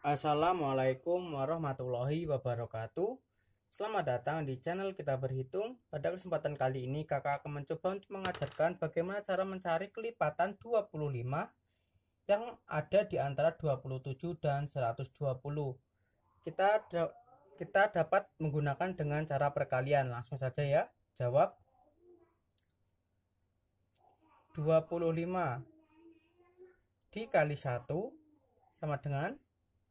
Assalamualaikum warahmatullahi wabarakatuh. Selamat datang di channel kita berhitung. Pada kesempatan kali ini kakak akan mencoba untuk mengajarkan bagaimana cara mencari kelipatan 25 yang ada di antara 27 dan 120. Kita da kita dapat menggunakan dengan cara perkalian. Langsung saja ya. Jawab 25 dikali 1 sama dengan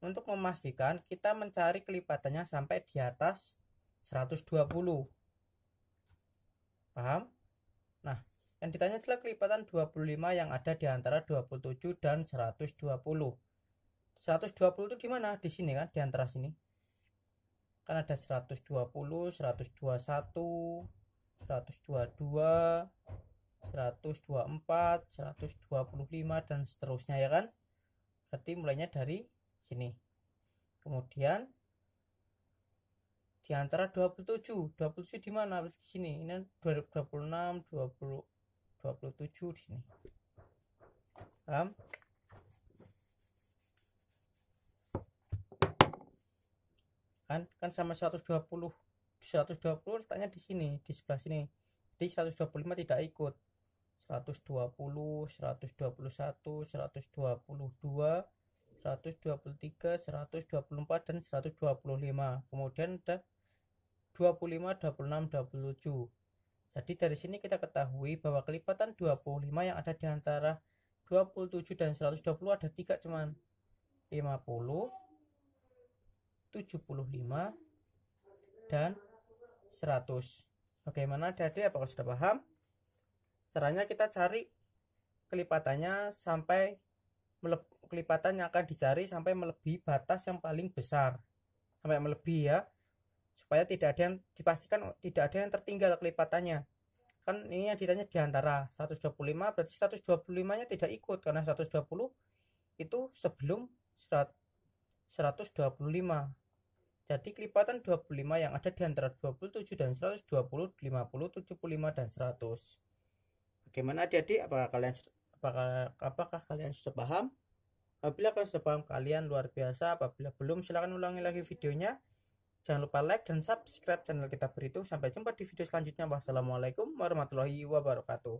Untuk memastikan, kita mencari kelipatannya sampai di atas 120. Paham? Nah, yang ditanya adalah kelipatan 25 yang ada di antara 27 dan 120. 120 itu gimana Di sini kan, di antara sini. Kan ada 120, 121, 122, 124, 125 dan seterusnya ya kan? Berarti mulainya dari sini kemudian di antara 27 27 di mana di sini ini 26 20 27 di sini paham kan kan sama 120 120 letaknya di sini di sebelah sini jadi 125 tidak ikut 120 121 122 123, 124 dan 125. Kemudian ada 25, 26, 27. Jadi dari sini kita ketahui bahwa kelipatan 25 yang ada di antara 27 dan 120 ada 3 cuman 50, 75, dan 100. Bagaimana adik-adik apakah sudah paham? Caranya kita cari kelipatannya sampai melepas kelipatan yang akan dicari sampai melebihi batas yang paling besar sampai melebihi ya supaya tidak ada yang dipastikan tidak ada yang tertinggal kelipatannya kan ini yang ditanya diantara 125 berarti 125 nya tidak ikut karena 120 itu sebelum 125 jadi kelipatan 25 yang ada di antara 27 dan 120, 50, 75 dan 100. Bagaimana adik-adik? Apakah kalian apakah apakah kalian sudah paham? Apabila kalian sudah paham kalian luar biasa, apabila belum silahkan ulangi lagi videonya. Jangan lupa like dan subscribe channel kita berhitung. Sampai jumpa di video selanjutnya. Wassalamualaikum warahmatullahi wabarakatuh.